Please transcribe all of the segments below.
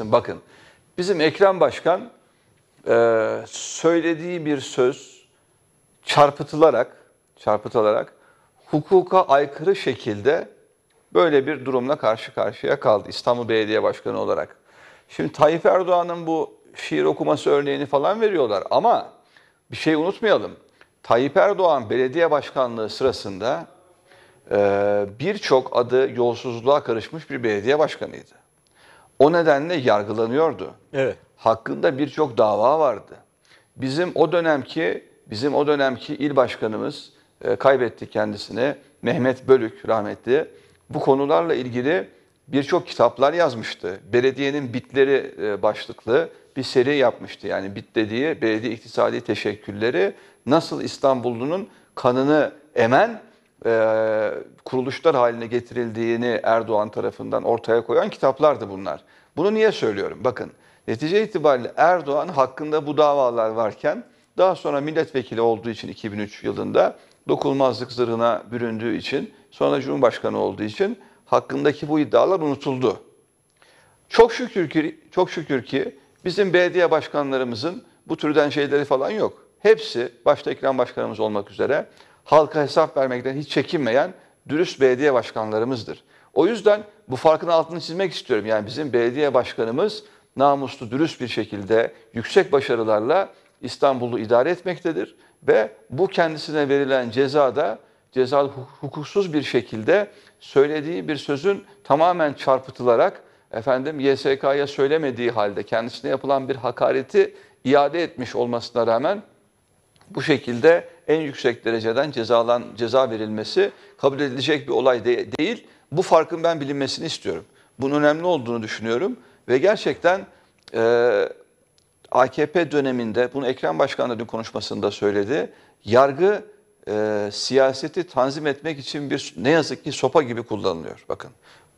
Bakın bizim Ekrem Başkan e, söylediği bir söz çarpıtılarak çarpıtılarak hukuka aykırı şekilde böyle bir durumla karşı karşıya kaldı İstanbul Belediye Başkanı olarak. Şimdi Tayyip Erdoğan'ın bu şiir okuması örneğini falan veriyorlar ama bir şey unutmayalım. Tayyip Erdoğan belediye başkanlığı sırasında e, birçok adı yolsuzluğa karışmış bir belediye başkanıydı. O nedenle yargılanıyordu. Evet. Hakkında birçok dava vardı. Bizim o dönemki bizim o dönemki il başkanımız e, kaybetti kendisini Mehmet Bölük rahmetli. Bu konularla ilgili birçok kitaplar yazmıştı. Belediyenin bitleri e, başlıklı bir seri yapmıştı. Yani bit dediği belediye iktisadi teşekkürleri nasıl İstanbullunun kanını emen e, kuruluşlar haline getirildiğini Erdoğan tarafından ortaya koyan kitaplardı bunlar. Bunu niye söylüyorum? Bakın netice itibariyle Erdoğan hakkında bu davalar varken daha sonra milletvekili olduğu için 2003 yılında dokunmazlık zırhına büründüğü için sonra Cumhurbaşkanı olduğu için hakkındaki bu iddialar unutuldu. Çok şükür ki, çok şükür ki bizim belediye başkanlarımızın bu türden şeyleri falan yok. Hepsi başta Ekrem Başkanımız olmak üzere halka hesap vermekten hiç çekinmeyen dürüst belediye başkanlarımızdır. O yüzden bu farkın altını çizmek istiyorum. Yani bizim belediye başkanımız namuslu, dürüst bir şekilde yüksek başarılarla İstanbul'u idare etmektedir ve bu kendisine verilen ceza da ceza hukuksuz bir şekilde söylediği bir sözün tamamen çarpıtılarak efendim YSK'ya söylemediği halde kendisine yapılan bir hakareti iade etmiş olmasına rağmen bu şekilde en yüksek dereceden cezalan ceza verilmesi kabul edilecek bir olay de, değil. Bu farkın ben bilinmesini istiyorum. Bunun önemli olduğunu düşünüyorum ve gerçekten e, AKP döneminde, bunu Ekrem Başkan da dün konuşmasında söyledi, yargı e, siyaseti tanzim etmek için bir ne yazık ki sopa gibi kullanılıyor. Bakın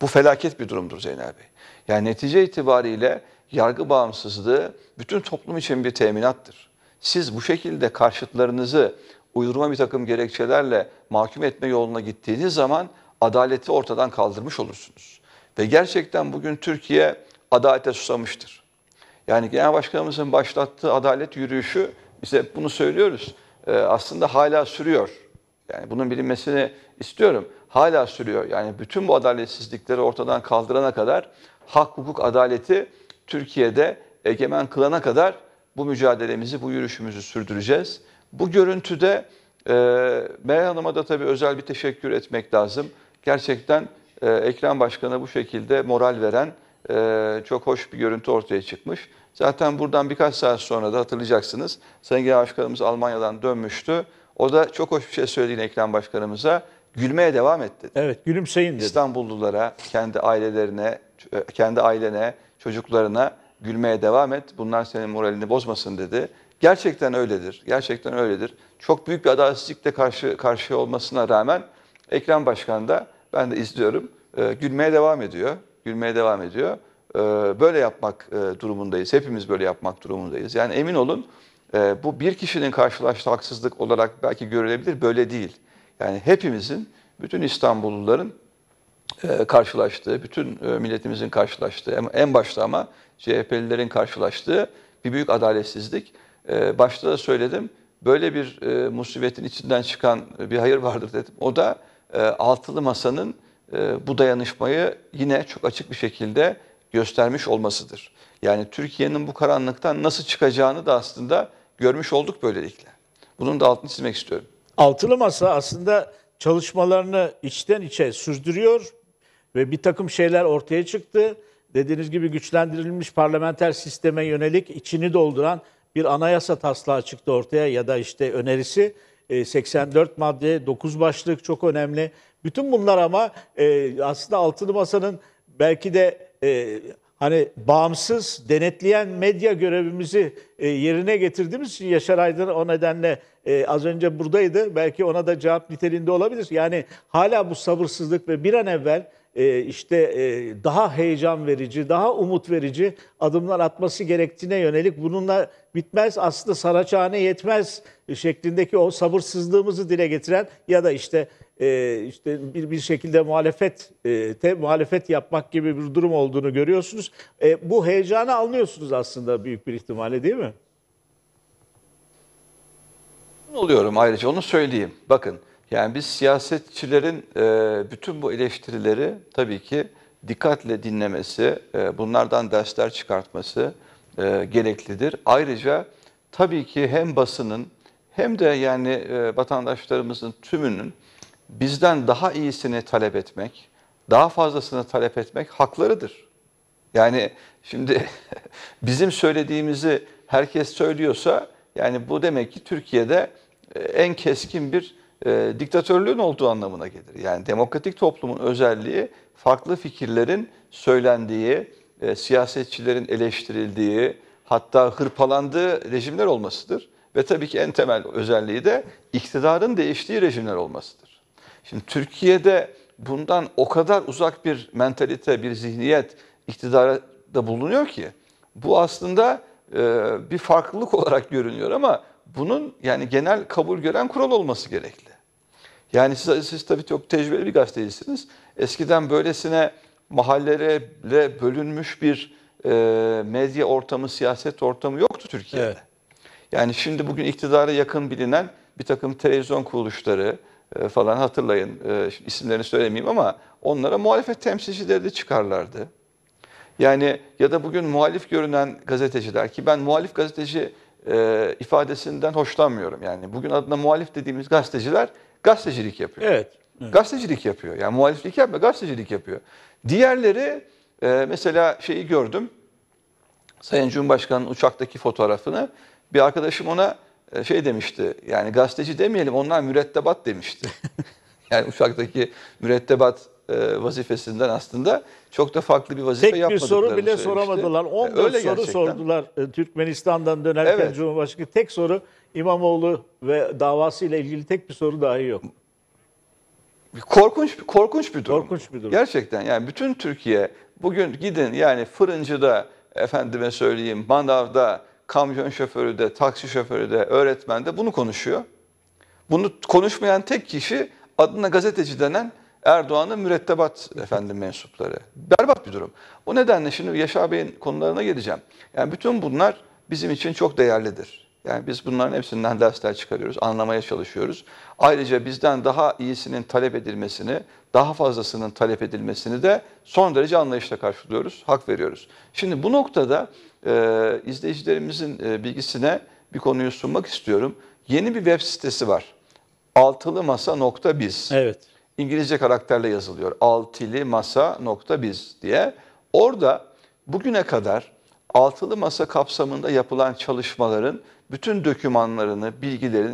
bu felaket bir durumdur Zeynel Bey. Yani netice itibariyle yargı bağımsızlığı bütün toplum için bir teminattır. Siz bu şekilde karşıtlarınızı uydurma bir takım gerekçelerle mahkum etme yoluna gittiğiniz zaman adaleti ortadan kaldırmış olursunuz. Ve gerçekten bugün Türkiye adalete susamıştır. Yani Genel Başkanımızın başlattığı adalet yürüyüşü, bize bunu söylüyoruz, e, aslında hala sürüyor. Yani bunun bilinmesini istiyorum. Hala sürüyor. Yani bütün bu adaletsizlikleri ortadan kaldırana kadar, hak, hukuk, adaleti Türkiye'de egemen kılana kadar bu mücadelemizi, bu yürüyüşümüzü sürdüreceğiz. Bu görüntüde e, Meral Hanım'a da tabii özel bir teşekkür etmek lazım gerçekten e, Ekrem Başkan'a bu şekilde moral veren e, çok hoş bir görüntü ortaya çıkmış. Zaten buradan birkaç saat sonra da hatırlayacaksınız Sayın Genel Başkanımız Almanya'dan dönmüştü. O da çok hoş bir şey söyledi yine Ekrem Başkanımıza. Gülmeye devam et dedi. Evet gülümseyin dedi. İstanbullulara, kendi ailelerine, e, kendi ailene, çocuklarına gülmeye devam et. Bunlar senin moralini bozmasın dedi. Gerçekten öyledir. Gerçekten öyledir. Çok büyük bir adaletsizlikle karşı karşıya olmasına rağmen Ekrem Başkan da ben de izliyorum. E, gülmeye devam ediyor. Gülmeye devam ediyor. E, böyle yapmak e, durumundayız. Hepimiz böyle yapmak durumundayız. Yani emin olun e, bu bir kişinin karşılaştığı haksızlık olarak belki görülebilir. Böyle değil. Yani hepimizin, bütün İstanbulluların e, karşılaştığı, bütün e, milletimizin karşılaştığı, en başta ama CHP'lilerin karşılaştığı bir büyük adaletsizlik. E, başta da söyledim, böyle bir e, musibetin içinden çıkan bir hayır vardır dedim. O da e, altılı masanın e, bu dayanışmayı yine çok açık bir şekilde göstermiş olmasıdır. Yani Türkiye'nin bu karanlıktan nasıl çıkacağını da aslında görmüş olduk böylelikle. Bunun da altını çizmek istiyorum. Altılı Masa aslında çalışmalarını içten içe sürdürüyor ve bir takım şeyler ortaya çıktı. Dediğiniz gibi güçlendirilmiş parlamenter sisteme yönelik içini dolduran bir anayasa taslağı çıktı ortaya ya da işte önerisi. 84 e, madde, 9 başlık çok önemli. Bütün bunlar ama e, aslında Altılı Masa'nın belki de e, hani bağımsız, denetleyen medya görevimizi yerine getirdiğimiz için Yaşar Aydın o nedenle az önce buradaydı. Belki ona da cevap niteliğinde olabilir. Yani hala bu sabırsızlık ve bir an evvel e, işte e, daha heyecan verici, daha umut verici adımlar atması gerektiğine yönelik bununla bitmez aslında Saraçhane yetmez şeklindeki o sabırsızlığımızı dile getiren ya da işte e, işte bir bir şekilde muhalefet te muhalefet yapmak gibi bir durum olduğunu görüyorsunuz. Bu heyecanı anlıyorsunuz aslında büyük bir ihtimalle değil mi? oluyorum ayrıca onu söyleyeyim. Bakın yani biz siyasetçilerin e, bütün bu eleştirileri tabii ki dikkatle dinlemesi, e, bunlardan dersler çıkartması e, gereklidir. Ayrıca tabii ki hem basının hem de yani e, vatandaşlarımızın tümünün bizden daha iyisini talep etmek, daha fazlasını talep etmek haklarıdır. Yani şimdi bizim söylediğimizi herkes söylüyorsa yani bu demek ki Türkiye'de e, en keskin bir e, diktatörlüğün olduğu anlamına gelir. Yani demokratik toplumun özelliği farklı fikirlerin söylendiği, e, siyasetçilerin eleştirildiği, hatta hırpalandığı rejimler olmasıdır. Ve tabii ki en temel özelliği de iktidarın değiştiği rejimler olmasıdır. Şimdi Türkiye'de bundan o kadar uzak bir mentalite, bir zihniyet iktidara da bulunuyor ki bu aslında e, bir farklılık olarak görünüyor ama bunun yani genel kabul gören kural olması gerekli. Yani siz, siz tabii çok tecrübeli bir gazetecisiniz. Eskiden böylesine mahallelere bölünmüş bir e, medya ortamı, siyaset ortamı yoktu Türkiye'de. Evet. Yani şimdi bugün iktidara yakın bilinen bir takım televizyon kuruluşları e, falan hatırlayın. E, isimlerini söylemeyeyim ama onlara muhalefet temsilcileri de çıkarlardı. Yani ya da bugün muhalif görünen gazeteciler ki ben muhalif gazeteci e, ifadesinden hoşlanmıyorum. Yani bugün adına muhalif dediğimiz gazeteciler gazetecilik yapıyor. Evet. evet. Gazetecilik yapıyor. Yani muhaliflik yapma, gazetecilik yapıyor. Diğerleri e, mesela şeyi gördüm. Sayın Cumhurbaşkanı'nın uçaktaki fotoğrafını bir arkadaşım ona e, şey demişti. Yani gazeteci demeyelim onlar mürettebat demişti. yani uçaktaki mürettebat e, vazifesinden aslında çok da farklı bir vazife yapmadılar. Tek bir soru bile söylemişti. soramadılar. 14 e, Öyle soru gerçekten. sordular e, Türkmenistan'dan dönerken evet. Cumhurbaşkanı. Tek soru İmamoğlu ve davasıyla ilgili tek bir soru dahi yok. Korkunç korkunç bir durum. Korkunç bir durum. Gerçekten yani bütün Türkiye bugün gidin yani fırıncıda efendime söyleyeyim manavda kamyon şoförü de taksi şoförü de öğretmen de bunu konuşuyor. Bunu konuşmayan tek kişi adına gazeteci denen Erdoğan'ın mürettebat efendim mensupları. Berbat bir durum. O nedenle şimdi Yaşar Bey'in konularına geleceğim. Yani bütün bunlar bizim için çok değerlidir. Yani biz bunların hepsinden dersler çıkarıyoruz, anlamaya çalışıyoruz. Ayrıca bizden daha iyisinin talep edilmesini, daha fazlasının talep edilmesini de son derece anlayışla karşılıyoruz, hak veriyoruz. Şimdi bu noktada e, izleyicilerimizin e, bilgisine bir konuyu sunmak istiyorum. Yeni bir web sitesi var. altılımasa.biz. Evet. İngilizce karakterle yazılıyor. Altili masa nokta biz diye. Orada bugüne kadar altılı masa kapsamında yapılan çalışmaların bütün dokümanlarını, bilgilerini